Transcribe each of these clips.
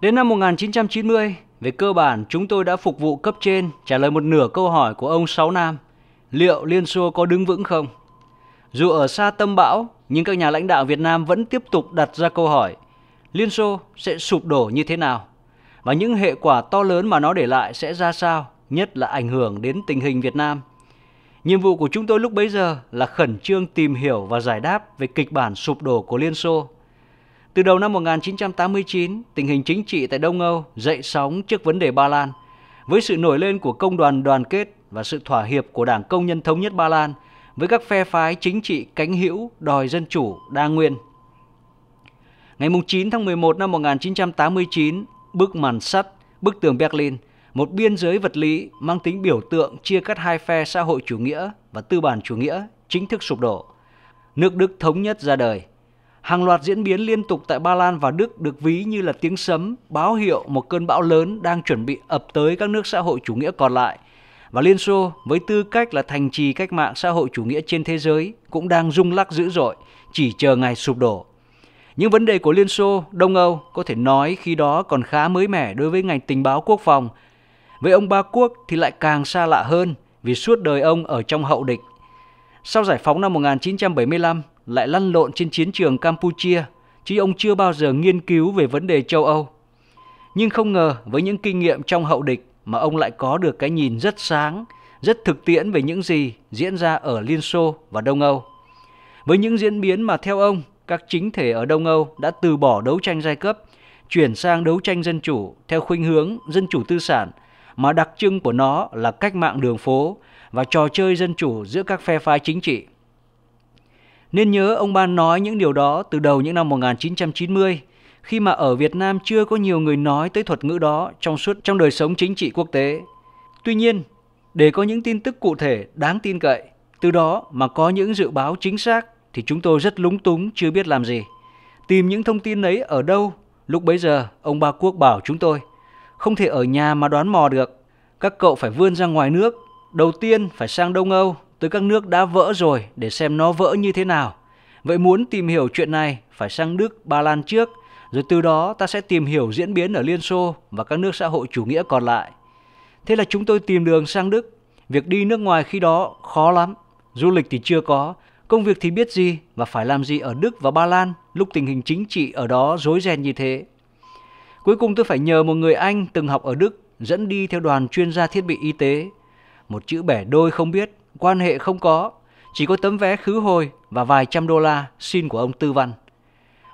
Đến năm 1990, về cơ bản chúng tôi đã phục vụ cấp trên trả lời một nửa câu hỏi của ông Sáu Nam. Liệu Liên Xô có đứng vững không? Dù ở xa tâm bão, nhưng các nhà lãnh đạo Việt Nam vẫn tiếp tục đặt ra câu hỏi Liên Xô sẽ sụp đổ như thế nào? Và những hệ quả to lớn mà nó để lại sẽ ra sao, nhất là ảnh hưởng đến tình hình Việt Nam. Nhiệm vụ của chúng tôi lúc bấy giờ là khẩn trương tìm hiểu và giải đáp về kịch bản sụp đổ của Liên Xô từ đầu năm 1989, tình hình chính trị tại Đông Âu dậy sóng trước vấn đề Ba Lan. Với sự nổi lên của công đoàn đoàn kết và sự thỏa hiệp của Đảng Công nhân Thống nhất Ba Lan với các phe phái chính trị cánh hữu đòi dân chủ đa nguyên. Ngày 9 tháng 11 năm 1989, bức màn sắt, bức tường Berlin, một biên giới vật lý mang tính biểu tượng chia cắt hai phe xã hội chủ nghĩa và tư bản chủ nghĩa chính thức sụp đổ. Nước Đức thống nhất ra đời – Hàng loạt diễn biến liên tục tại Ba Lan và Đức được ví như là tiếng sấm báo hiệu một cơn bão lớn đang chuẩn bị ập tới các nước xã hội chủ nghĩa còn lại. Và Liên Xô với tư cách là thành trì cách mạng xã hội chủ nghĩa trên thế giới cũng đang rung lắc dữ dội, chỉ chờ ngày sụp đổ. Những vấn đề của Liên Xô, Đông Âu có thể nói khi đó còn khá mới mẻ đối với ngành tình báo quốc phòng. Với ông Ba Quốc thì lại càng xa lạ hơn vì suốt đời ông ở trong hậu địch. Sau giải phóng năm 1975, lại lăn lộn trên chiến trường Campuchia, chứ ông chưa bao giờ nghiên cứu về vấn đề châu Âu. Nhưng không ngờ với những kinh nghiệm trong hậu địch mà ông lại có được cái nhìn rất sáng, rất thực tiễn về những gì diễn ra ở Liên Xô và Đông Âu. Với những diễn biến mà theo ông, các chính thể ở Đông Âu đã từ bỏ đấu tranh giai cấp, chuyển sang đấu tranh dân chủ theo khuynh hướng dân chủ tư sản mà đặc trưng của nó là cách mạng đường phố và trò chơi dân chủ giữa các phe phái chính trị. Nên nhớ ông Ban nói những điều đó từ đầu những năm 1990, khi mà ở Việt Nam chưa có nhiều người nói tới thuật ngữ đó trong suốt trong đời sống chính trị quốc tế. Tuy nhiên, để có những tin tức cụ thể đáng tin cậy, từ đó mà có những dự báo chính xác thì chúng tôi rất lúng túng chưa biết làm gì. Tìm những thông tin ấy ở đâu? Lúc bấy giờ, ông Ba Quốc bảo chúng tôi, không thể ở nhà mà đoán mò được. Các cậu phải vươn ra ngoài nước, đầu tiên phải sang Đông Âu, tới các nước đã vỡ rồi để xem nó vỡ như thế nào. Vậy muốn tìm hiểu chuyện này phải sang Đức, Ba Lan trước, rồi từ đó ta sẽ tìm hiểu diễn biến ở Liên Xô và các nước xã hội chủ nghĩa còn lại. Thế là chúng tôi tìm đường sang Đức. Việc đi nước ngoài khi đó khó lắm, du lịch thì chưa có, công việc thì biết gì và phải làm gì ở Đức và Ba Lan lúc tình hình chính trị ở đó rối ren như thế. Cuối cùng tôi phải nhờ một người Anh từng học ở Đức dẫn đi theo đoàn chuyên gia thiết bị y tế. Một chữ bẻ đôi không biết, quan hệ không có, chỉ có tấm vé khứ hồi và vài trăm đô la xin của ông Tư Văn.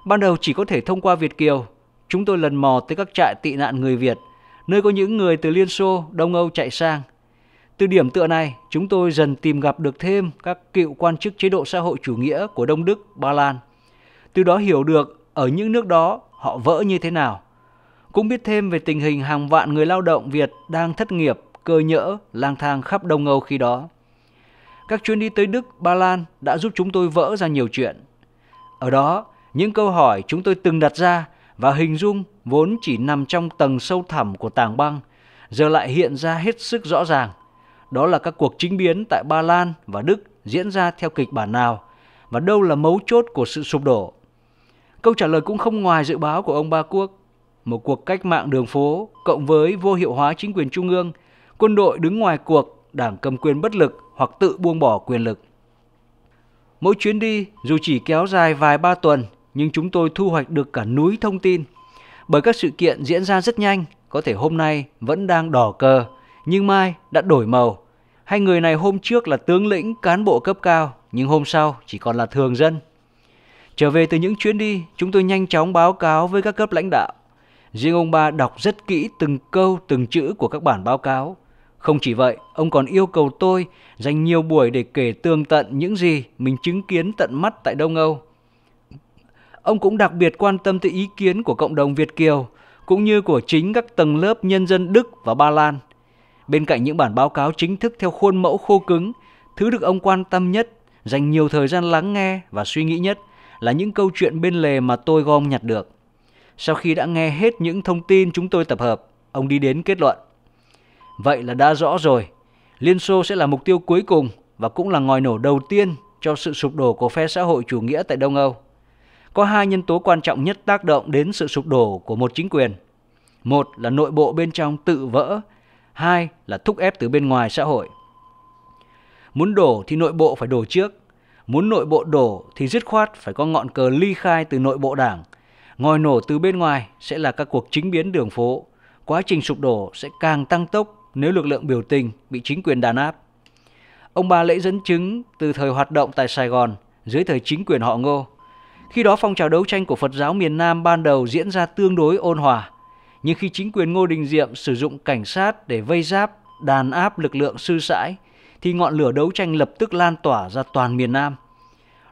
Ban đầu chỉ có thể thông qua Việt Kiều, chúng tôi lần mò tới các trại tị nạn người Việt, nơi có những người từ Liên Xô, Đông Âu chạy sang. Từ điểm tựa này, chúng tôi dần tìm gặp được thêm các cựu quan chức chế độ xã hội chủ nghĩa của Đông Đức, Ba Lan. Từ đó hiểu được ở những nước đó họ vỡ như thế nào. Cũng biết thêm về tình hình hàng vạn người lao động Việt đang thất nghiệp, cơ nhỡ, lang thang khắp Đông Âu khi đó các chuyến đi tới Đức, Ba Lan đã giúp chúng tôi vỡ ra nhiều chuyện. Ở đó, những câu hỏi chúng tôi từng đặt ra và hình dung vốn chỉ nằm trong tầng sâu thẳm của tảng băng, giờ lại hiện ra hết sức rõ ràng. Đó là các cuộc chính biến tại Ba Lan và Đức diễn ra theo kịch bản nào và đâu là mấu chốt của sự sụp đổ. Câu trả lời cũng không ngoài dự báo của ông Ba Quốc. Một cuộc cách mạng đường phố cộng với vô hiệu hóa chính quyền trung ương, quân đội đứng ngoài cuộc, đảng cầm quyền bất lực hoặc tự buông bỏ quyền lực. Mỗi chuyến đi dù chỉ kéo dài vài ba tuần nhưng chúng tôi thu hoạch được cả núi thông tin. Bởi các sự kiện diễn ra rất nhanh, có thể hôm nay vẫn đang đỏ cờ, nhưng mai đã đổi màu. hay người này hôm trước là tướng lĩnh, cán bộ cấp cao, nhưng hôm sau chỉ còn là thường dân. Trở về từ những chuyến đi, chúng tôi nhanh chóng báo cáo với các cấp lãnh đạo. Riêng ông ba đọc rất kỹ từng câu từng chữ của các bản báo cáo. Không chỉ vậy, ông còn yêu cầu tôi dành nhiều buổi để kể tường tận những gì mình chứng kiến tận mắt tại Đông Âu. Ông cũng đặc biệt quan tâm tới ý kiến của cộng đồng Việt Kiều, cũng như của chính các tầng lớp nhân dân Đức và Ba Lan. Bên cạnh những bản báo cáo chính thức theo khuôn mẫu khô cứng, thứ được ông quan tâm nhất, dành nhiều thời gian lắng nghe và suy nghĩ nhất là những câu chuyện bên lề mà tôi gom nhặt được. Sau khi đã nghe hết những thông tin chúng tôi tập hợp, ông đi đến kết luận – Vậy là đã rõ rồi, Liên Xô sẽ là mục tiêu cuối cùng và cũng là ngòi nổ đầu tiên cho sự sụp đổ của phe xã hội chủ nghĩa tại Đông Âu. Có hai nhân tố quan trọng nhất tác động đến sự sụp đổ của một chính quyền. Một là nội bộ bên trong tự vỡ, hai là thúc ép từ bên ngoài xã hội. Muốn đổ thì nội bộ phải đổ trước, muốn nội bộ đổ thì dứt khoát phải có ngọn cờ ly khai từ nội bộ đảng. Ngòi nổ từ bên ngoài sẽ là các cuộc chính biến đường phố, quá trình sụp đổ sẽ càng tăng tốc nếu lực lượng biểu tình bị chính quyền đàn áp. Ông bà Lễ dẫn chứng từ thời hoạt động tại Sài Gòn dưới thời chính quyền họ Ngô. Khi đó phong trào đấu tranh của Phật giáo miền Nam ban đầu diễn ra tương đối ôn hòa, nhưng khi chính quyền Ngô Đình Diệm sử dụng cảnh sát để vây giáp, đàn áp lực lượng sư sãi thì ngọn lửa đấu tranh lập tức lan tỏa ra toàn miền Nam.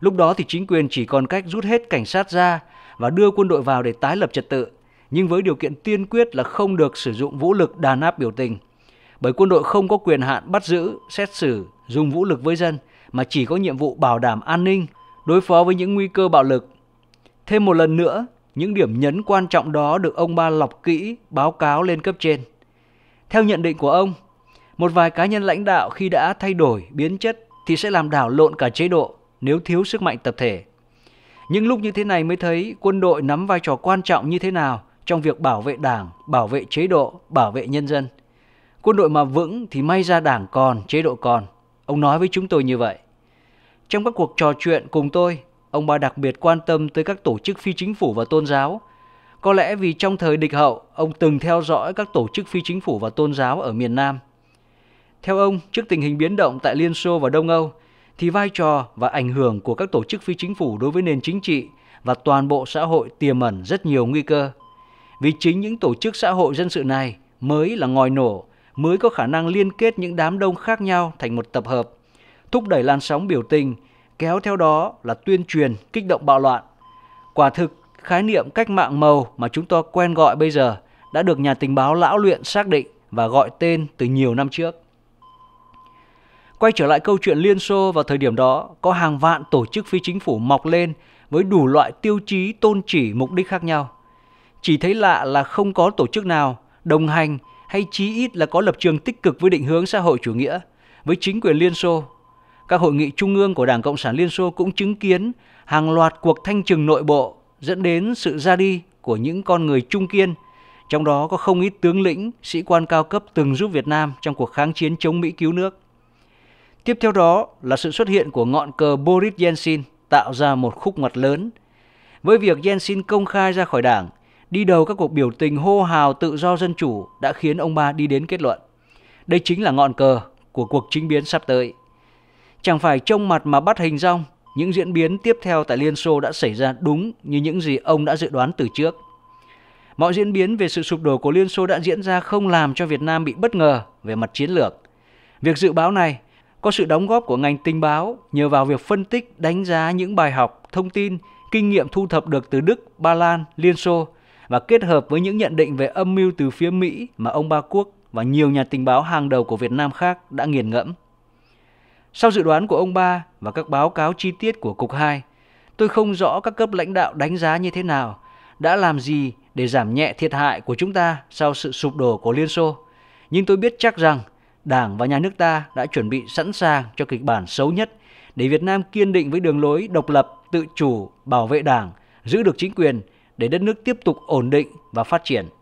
Lúc đó thì chính quyền chỉ còn cách rút hết cảnh sát ra và đưa quân đội vào để tái lập trật tự, nhưng với điều kiện tiên quyết là không được sử dụng vũ lực đàn áp biểu tình bởi quân đội không có quyền hạn bắt giữ, xét xử, dùng vũ lực với dân mà chỉ có nhiệm vụ bảo đảm an ninh, đối phó với những nguy cơ bạo lực. Thêm một lần nữa, những điểm nhấn quan trọng đó được ông Ba lọc kỹ, báo cáo lên cấp trên. Theo nhận định của ông, một vài cá nhân lãnh đạo khi đã thay đổi, biến chất thì sẽ làm đảo lộn cả chế độ nếu thiếu sức mạnh tập thể. Những lúc như thế này mới thấy quân đội nắm vai trò quan trọng như thế nào trong việc bảo vệ đảng, bảo vệ chế độ, bảo vệ nhân dân – Quân đội mà vững thì may ra đảng còn, chế độ còn. Ông nói với chúng tôi như vậy. Trong các cuộc trò chuyện cùng tôi, ông bà đặc biệt quan tâm tới các tổ chức phi chính phủ và tôn giáo. Có lẽ vì trong thời địch hậu, ông từng theo dõi các tổ chức phi chính phủ và tôn giáo ở miền Nam. Theo ông, trước tình hình biến động tại Liên Xô và Đông Âu, thì vai trò và ảnh hưởng của các tổ chức phi chính phủ đối với nền chính trị và toàn bộ xã hội tiềm ẩn rất nhiều nguy cơ. Vì chính những tổ chức xã hội dân sự này mới là ngòi nổ mới có khả năng liên kết những đám đông khác nhau thành một tập hợp, thúc đẩy làn sóng biểu tình, kéo theo đó là tuyên truyền, kích động bạo loạn. Quả thực, khái niệm cách mạng màu mà chúng ta quen gọi bây giờ đã được nhà tình báo lão luyện xác định và gọi tên từ nhiều năm trước. Quay trở lại câu chuyện Liên Xô vào thời điểm đó, có hàng vạn tổ chức phi chính phủ mọc lên với đủ loại tiêu chí, tôn chỉ, mục đích khác nhau. Chỉ thấy lạ là không có tổ chức nào đồng hành hay chí ít là có lập trường tích cực với định hướng xã hội chủ nghĩa, với chính quyền Liên Xô. Các hội nghị trung ương của Đảng Cộng sản Liên Xô cũng chứng kiến hàng loạt cuộc thanh trừng nội bộ dẫn đến sự ra đi của những con người trung kiên, trong đó có không ít tướng lĩnh, sĩ quan cao cấp từng giúp Việt Nam trong cuộc kháng chiến chống Mỹ cứu nước. Tiếp theo đó là sự xuất hiện của ngọn cờ Boris Yeltsin tạo ra một khúc ngoặt lớn. Với việc Yeltsin công khai ra khỏi đảng – đi đầu các cuộc biểu tình hô hào tự do dân chủ đã khiến ông ba đi đến kết luận. Đây chính là ngọn cờ của cuộc chính biến sắp tới. Chẳng phải trông mặt mà bắt hình rong, những diễn biến tiếp theo tại Liên Xô đã xảy ra đúng như những gì ông đã dự đoán từ trước. Mọi diễn biến về sự sụp đổ của Liên Xô đã diễn ra không làm cho Việt Nam bị bất ngờ về mặt chiến lược. Việc dự báo này có sự đóng góp của ngành tình báo nhờ vào việc phân tích, đánh giá những bài học, thông tin, kinh nghiệm thu thập được từ Đức, Ba Lan, Liên Xô – và kết hợp với những nhận định về âm mưu từ phía Mỹ mà ông Ba Quốc và nhiều nhà tình báo hàng đầu của Việt Nam khác đã nghiền ngẫm. Sau dự đoán của ông Ba và các báo cáo chi tiết của Cục 2, tôi không rõ các cấp lãnh đạo đánh giá như thế nào, đã làm gì để giảm nhẹ thiệt hại của chúng ta sau sự sụp đổ của Liên Xô. Nhưng tôi biết chắc rằng Đảng và nhà nước ta đã chuẩn bị sẵn sàng cho kịch bản xấu nhất để Việt Nam kiên định với đường lối độc lập, tự chủ, bảo vệ Đảng, giữ được chính quyền – để đất nước tiếp tục ổn định và phát triển.